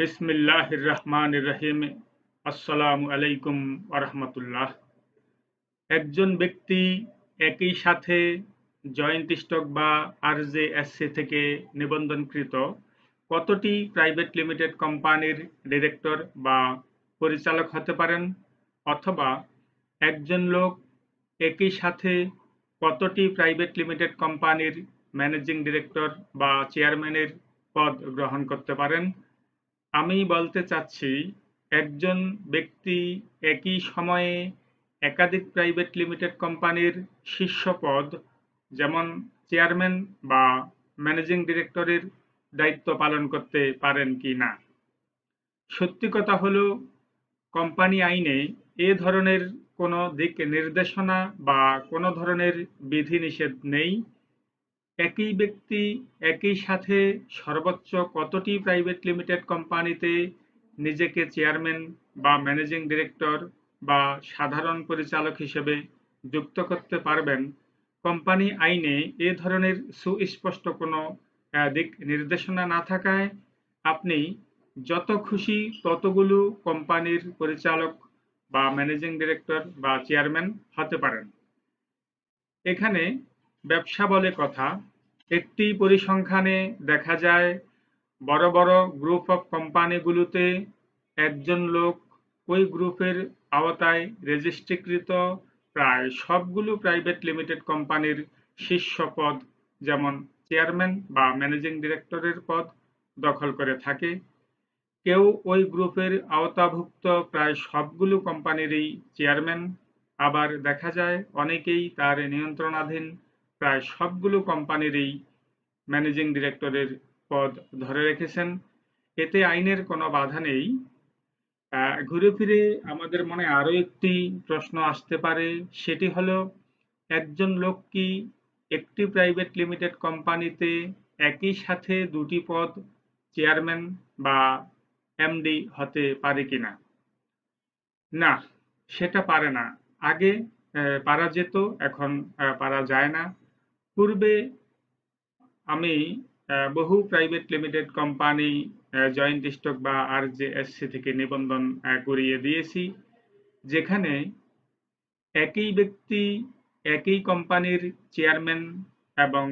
বিসমিল্লাহ রহমান রহিম আসসালামু আলাইকুম আরহামতুল্লাহ একজন ব্যক্তি একই সাথে জয়েন্ট স্টক বা আর জে এসসি থেকে নিবন্ধনকৃত কতটি প্রাইভেট লিমিটেড কোম্পানির ডিরেক্টর বা পরিচালক হতে পারেন অথবা একজন লোক একই সাথে কতটি প্রাইভেট লিমিটেড কোম্পানির ম্যানেজিং ডিরেক্টর বা চেয়ারম্যানের পদ গ্রহণ করতে পারেন আমি বলতে চাচ্ছি, একজন ব্যক্তি একই সময়ে একাধিক প্রাইভেট লিমিটেড কোম্পানির শীর্ষ পদ, যেমন চেয়ারম্যান বা ম্যানেজিং ডিরেক্টরের দায়িত্ব পালন করতে পারেন কিনা। সত্যি কথা হলো, কোম্পানি আইনে এ ধরনের কোনো দিক নির্দেশনা বা কোনো ধরনের বিধিনিষেধ নেই। একই ব্যক্তি একই সাথে সর্বোচ্চ কতটি প্রাইভেট লিমিটেড কোম্পানিতে নিজেকে চেয়ারম্যান বা ম্যানেজিং ডিরেক্টর বা সাধারণ পরিচালক হিসেবে যুক্ত করতে পারবেন কোম্পানি আইনে এ ধরনের সুস্পষ্ট কোনো দিক নির্দেশনা না থাকায় আপনি যত খুশি ততগুলো কোম্পানির পরিচালক বা ম্যানেজিং ডিরেক্টর বা চেয়ারম্যান হতে পারেন এখানে ব্যবসা বলে কথা একটি পরিসংখ্যানে দেখা যায় বড় বড় গ্রুপ অফ কোম্পানিগুলোতে একজন লোক ওই গ্রুপের আওতায় রেজিস্ট্রিকৃত প্রায় সবগুলো প্রাইভেট লিমিটেড কোম্পানির শীর্ষ পদ যেমন চেয়ারম্যান বা ম্যানেজিং ডিরেক্টরের পদ দখল করে থাকে কেউ ওই গ্রুপের আওতাভুক্ত প্রায় সবগুলো কোম্পানিরই চেয়ারম্যান আবার দেখা যায় অনেকেই তার নিয়ন্ত্রণাধীন প্রায় সবগুলো কোম্পানিরই ম্যানেজিং ডিরেক্টরের পদ ধরে রেখেছেন এতে আইনের কোনো বাধা নেই ঘুরে ফিরে আমাদের মনে আরও একটি প্রশ্ন আসতে পারে সেটি হলো একজন লোক কি একটি প্রাইভেট লিমিটেড কোম্পানিতে একই সাথে দুটি পদ চেয়ারম্যান বা এমডি হতে পারে কিনা না সেটা পারে না আগে পারা যেত এখন পারা যায় না পূর্বে আমি বহু প্রাইভেট লিমিটেড কোম্পানি জয়েন্ট স্টক বা আর থেকে নিবন্ধন করিয়ে দিয়েছি যেখানে একই ব্যক্তি একই কোম্পানির চেয়ারম্যান এবং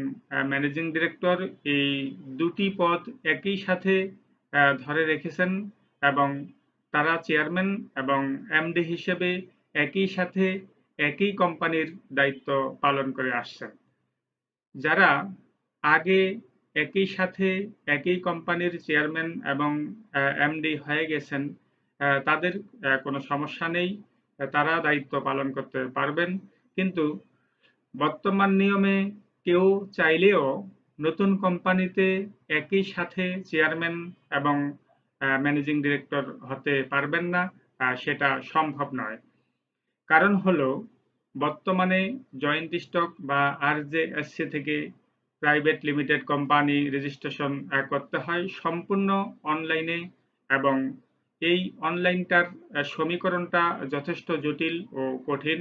ম্যানেজিং ডিরেক্টর এই দুটি পদ একই সাথে ধরে রেখেছেন এবং তারা চেয়ারম্যান এবং এমডি হিসেবে একই সাথে একই কোম্পানির দায়িত্ব পালন করে আসছেন যারা আগে একই সাথে একই কোম্পানির চেয়ারম্যান এবং এমডি হয়ে গেছেন তাদের কোনো সমস্যা নেই তারা দায়িত্ব পালন করতে পারবেন কিন্তু বর্তমান নিয়মে কেউ চাইলেও নতুন কোম্পানিতে একই সাথে চেয়ারম্যান এবং ম্যানেজিং ডিরেক্টর হতে পারবেন না সেটা সম্ভব নয় কারণ হলো বর্তমানে জয়েন্ট স্টক বা আরজেএসসি থেকে প্রাইভেট লিমিটেড কোম্পানি রেজিস্ট্রেশন করতে হয় সম্পূর্ণ অনলাইনে এবং এই অনলাইনটার সমীকরণটা যথেষ্ট জটিল ও কঠিন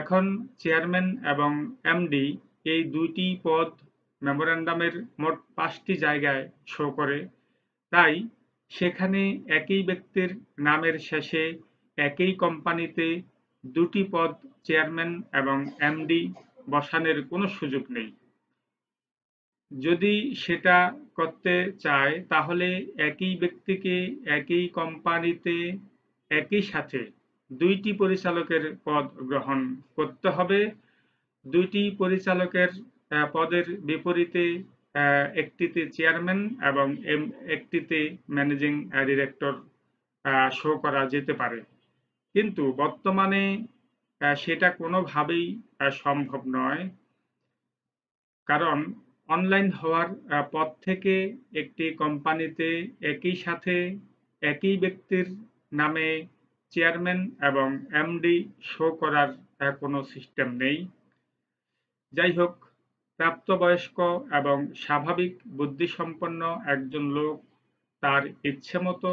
এখন চেয়ারম্যান এবং এমডি এই দুইটি পদ মেমোরান্ডামের মোট পাঁচটি জায়গায় শো করে তাই সেখানে একই ব্যক্তির নামের শেষে একই কোম্পানিতে দুটি পদ চেয়ারম্যান এবং এমডি বসানের কোনো সুযোগ নেই যদি সেটা করতে চায় তাহলে একই ব্যক্তিকে একই কোম্পানিতে একই সাথে দুইটি পরিচালকের পদ গ্রহণ করতে হবে দুইটি পরিচালকের পদের বিপরীতে একটিতে চেয়ারম্যান এবং একটিতে ম্যানেজিং ডিরেক্টর শো করা যেতে পারে কিন্তু বর্তমানে সেটা কোনোভাবেই সম্ভব নয় কারণ অনলাইন হওয়ার পর থেকে একটি কোম্পানিতে একই সাথে একই ব্যক্তির নামে চেয়ারম্যান এবং এমডি শো করার কোনো সিস্টেম নেই যাই হোক প্রাপ্তবয়স্ক এবং স্বাভাবিক বুদ্ধিসম্পন্ন একজন লোক তার ইচ্ছে মতো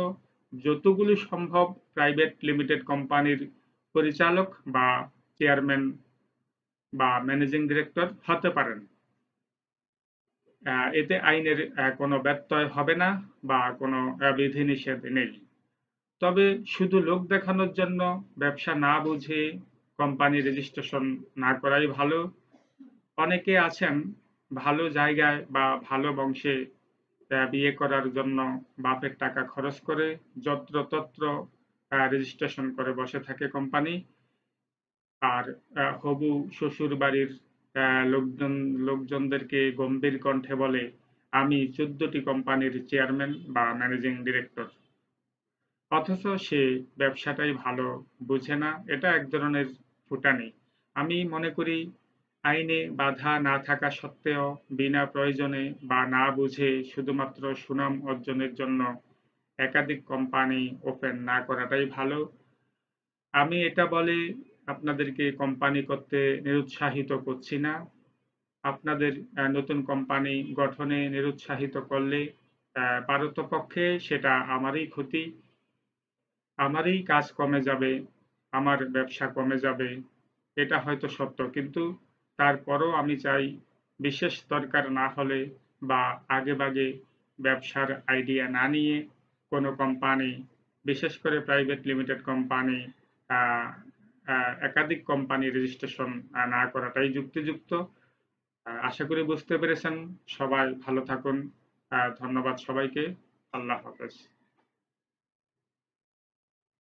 যতগুলি সম্ভব প্রাইভেট লিমিটেড কোম্পানির পরিচালক বা চেয়ারম্যান বা ম্যানেজিং ডিরেক্টর হতে পারেন এতে আইনের কোনো ব্যত্যয় হবে না বা কোনো বিধিনিষেধ নেই তবে শুধু লোক দেখানোর জন্য ব্যবসা না বুঝে কোম্পানি রেজিস্ট্রেশন না করাই ভালো অনেকে আছেন ভালো জায়গায় বা ভালো বংশে বিয়ে করার জন্য বাপের টাকা খরচ করে যত্রতত্র রেজিস্ট্রেশন করে বসে থাকে কোম্পানি আর হবু শ্বশুর বাড়ির লোকজন লোকজনদেরকে গম্ভীর কণ্ঠে বলে আমি চোদ্দটি কোম্পানির চেয়ারম্যান বা ম্যানেজিং ডিরেক্টর অথচ সে ব্যবসাটাই ভালো বুঝে না এটা এক ধরনের ফুটানি আমি মনে করি আইনে বাধা না থাকা সত্ত্বেও বিনা প্রয়োজনে বা না বুঝে শুধুমাত্র সুনাম অর্জনের জন্য একাধিক কোম্পানি ওপেন না করাটাই ভালো আমি এটা বলে আপনাদেরকে কোম্পানি করতে নিরুৎসাহিত করছি না আপনাদের নতুন কোম্পানি গঠনে নিরুৎসাহিত করলে পারতপক্ষে সেটা আমারই ক্ষতি আমারই কাজ কমে যাবে আমার ব্যবসা কমে যাবে এটা হয়তো সত্য কিন্তু তারপরও আমি চাই বিশেষ দরকার না হলে বা আগেভাগে ব্যবসার আইডিয়া না নিয়ে কোনো কোম্পানি বিশেষ করে প্রাইভেট লিমিটেড কোম্পানি একাধিক কোম্পানি রেজিস্ট্রেশন না করাটাই যুক্তিযুক্ত আশা করি বুঝতে পেরেছেন সবাই ভালো থাকুন ধন্যবাদ সবাইকে আল্লাহ হাফেজ